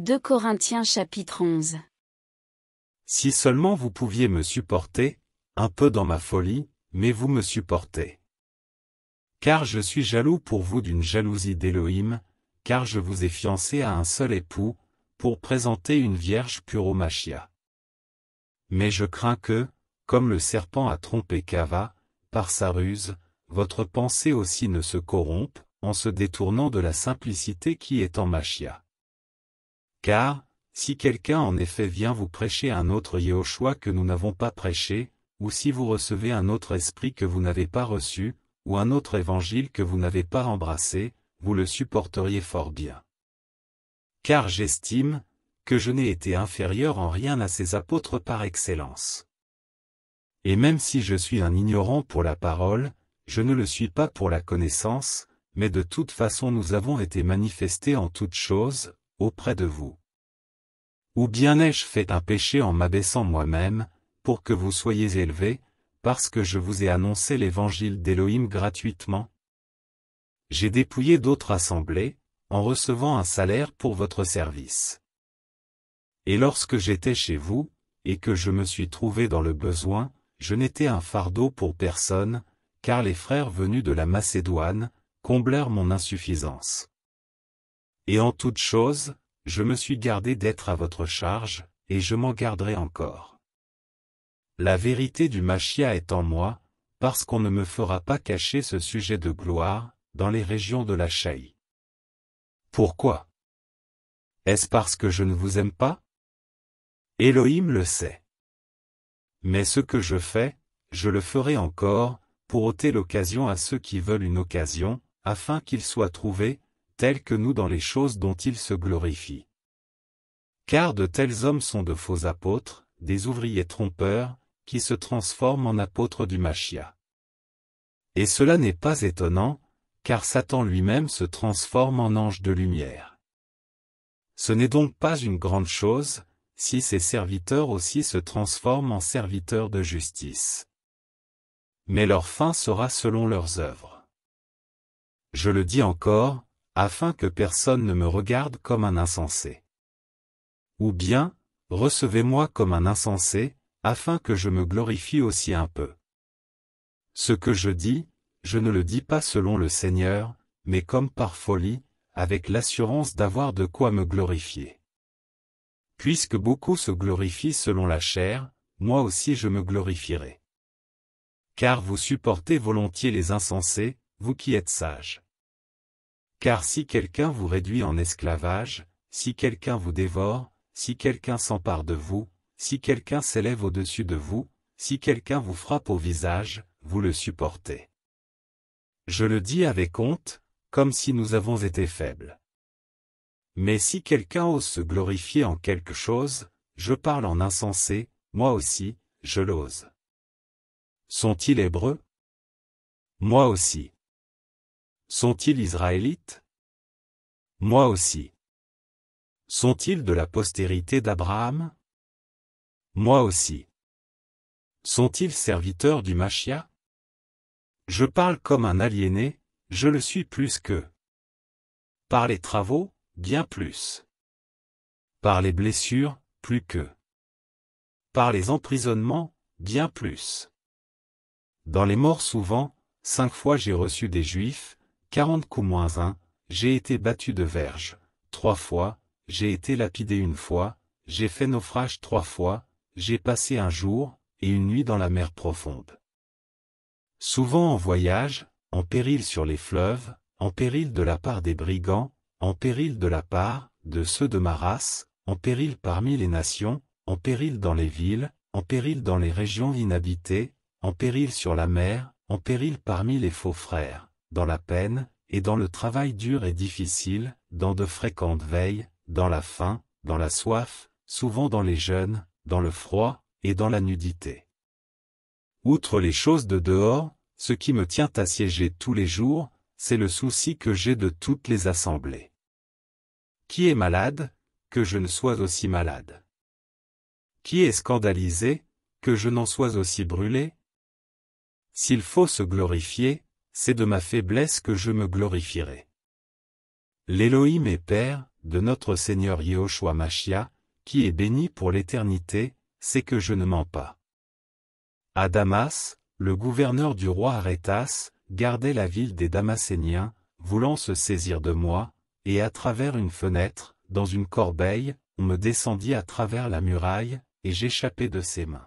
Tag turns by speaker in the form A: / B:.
A: 2 Corinthiens chapitre 11 Si seulement vous pouviez me supporter, un peu dans ma folie, mais vous me supportez. Car je suis jaloux pour vous d'une jalousie d'Élohim, car je vous ai fiancé à un seul époux, pour présenter une vierge pure au Machia. Mais je crains que, comme le serpent a trompé Cava, par sa ruse, votre pensée aussi ne se corrompe, en se détournant de la simplicité qui est en Machia. Car, si quelqu'un en effet vient vous prêcher un autre Yehoshua que nous n'avons pas prêché, ou si vous recevez un autre esprit que vous n'avez pas reçu, ou un autre évangile que vous n'avez pas embrassé, vous le supporteriez fort bien. Car j'estime, que je n'ai été inférieur en rien à ces apôtres par excellence. Et même si je suis un ignorant pour la parole, je ne le suis pas pour la connaissance, mais de toute façon nous avons été manifestés en toutes choses, auprès de vous. Ou bien ai-je fait un péché en m'abaissant moi-même, pour que vous soyez élevés, parce que je vous ai annoncé l'évangile d'Élohim gratuitement J'ai dépouillé d'autres assemblées, en recevant un salaire pour votre service. Et lorsque j'étais chez vous, et que je me suis trouvé dans le besoin, je n'étais un fardeau pour personne, car les frères venus de la Macédoine, comblèrent mon insuffisance. Et en toute chose, je me suis gardé d'être à votre charge, et je m'en garderai encore. La vérité du Machia est en moi, parce qu'on ne me fera pas cacher ce sujet de gloire, dans les régions de la Chaï. Pourquoi Est-ce parce que je ne vous aime pas Elohim le sait. Mais ce que je fais, je le ferai encore, pour ôter l'occasion à ceux qui veulent une occasion, afin qu'ils soient trouvés, tels que nous dans les choses dont il se glorifient. Car de tels hommes sont de faux apôtres, des ouvriers trompeurs, qui se transforment en apôtres du Machia. Et cela n'est pas étonnant, car Satan lui-même se transforme en ange de lumière. Ce n'est donc pas une grande chose, si ses serviteurs aussi se transforment en serviteurs de justice. Mais leur fin sera selon leurs œuvres. Je le dis encore, afin que personne ne me regarde comme un insensé. Ou bien, recevez-moi comme un insensé, afin que je me glorifie aussi un peu. Ce que je dis, je ne le dis pas selon le Seigneur, mais comme par folie, avec l'assurance d'avoir de quoi me glorifier. Puisque beaucoup se glorifient selon la chair, moi aussi je me glorifierai. Car vous supportez volontiers les insensés, vous qui êtes sages. Car si quelqu'un vous réduit en esclavage, si quelqu'un vous dévore, si quelqu'un s'empare de vous, si quelqu'un s'élève au-dessus de vous, si quelqu'un vous frappe au visage, vous le supportez. Je le dis avec honte, comme si nous avons été faibles. Mais si quelqu'un ose se glorifier en quelque chose, je parle en insensé, moi aussi, je l'ose. Sont-ils hébreux Moi aussi. Sont-ils israélites Moi aussi. Sont-ils de la postérité d'Abraham Moi aussi. Sont-ils serviteurs du Machia Je parle comme un aliéné, je le suis plus que. Par les travaux, bien plus. Par les blessures, plus que. Par les emprisonnements, bien plus. Dans les morts souvent, cinq fois j'ai reçu des Juifs, quarante coups moins un, j'ai été battu de verge, trois fois, j'ai été lapidé une fois, j'ai fait naufrage trois fois, j'ai passé un jour et une nuit dans la mer profonde. Souvent en voyage, en péril sur les fleuves, en péril de la part des brigands, en péril de la part de ceux de ma race, en péril parmi les nations, en péril dans les villes, en péril dans les régions inhabitées, en péril sur la mer, en péril parmi les faux frères, dans la peine, et dans le travail dur et difficile, dans de fréquentes veilles, dans la faim, dans la soif, souvent dans les jeûnes, dans le froid, et dans la nudité. Outre les choses de dehors, ce qui me tient à siéger tous les jours, c'est le souci que j'ai de toutes les assemblées. Qui est malade, que je ne sois aussi malade Qui est scandalisé, que je n'en sois aussi brûlé S'il faut se glorifier, c'est de ma faiblesse que je me glorifierai. L'Élohim est Père, de notre Seigneur Yehoshua Machia, qui est béni pour l'éternité, c'est que je ne mens pas. À Damas, le gouverneur du roi Arétas, gardait la ville des Damaséniens, voulant se saisir de moi, et à travers une fenêtre, dans une corbeille, on me descendit à travers la muraille, et j'échappai de ses mains.